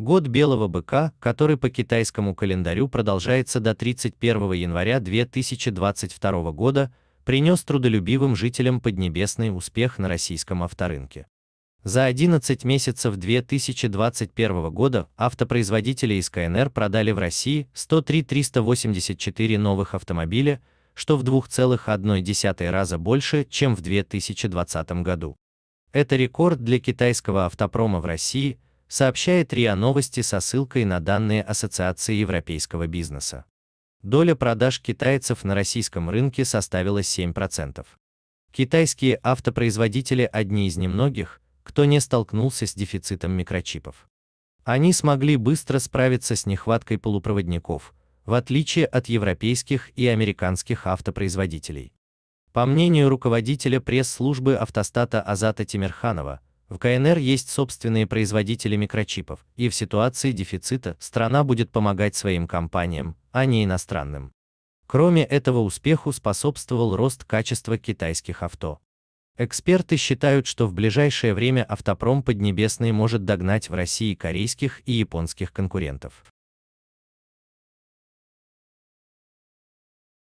Год белого быка, который по китайскому календарю продолжается до 31 января 2022 года, принес трудолюбивым жителям Поднебесный успех на российском авторынке. За 11 месяцев 2021 года автопроизводители из КНР продали в России 103 384 новых автомобиля, что в 2,1 раза больше, чем в 2020 году. Это рекорд для китайского автопрома в России – сообщает РИА Новости со ссылкой на данные Ассоциации европейского бизнеса. Доля продаж китайцев на российском рынке составила 7%. Китайские автопроизводители одни из немногих, кто не столкнулся с дефицитом микрочипов. Они смогли быстро справиться с нехваткой полупроводников, в отличие от европейских и американских автопроизводителей. По мнению руководителя пресс-службы автостата Азата Тимирханова, в КНР есть собственные производители микрочипов, и в ситуации дефицита страна будет помогать своим компаниям, а не иностранным. Кроме этого успеху способствовал рост качества китайских авто. Эксперты считают, что в ближайшее время автопром Поднебесный может догнать в России корейских и японских конкурентов.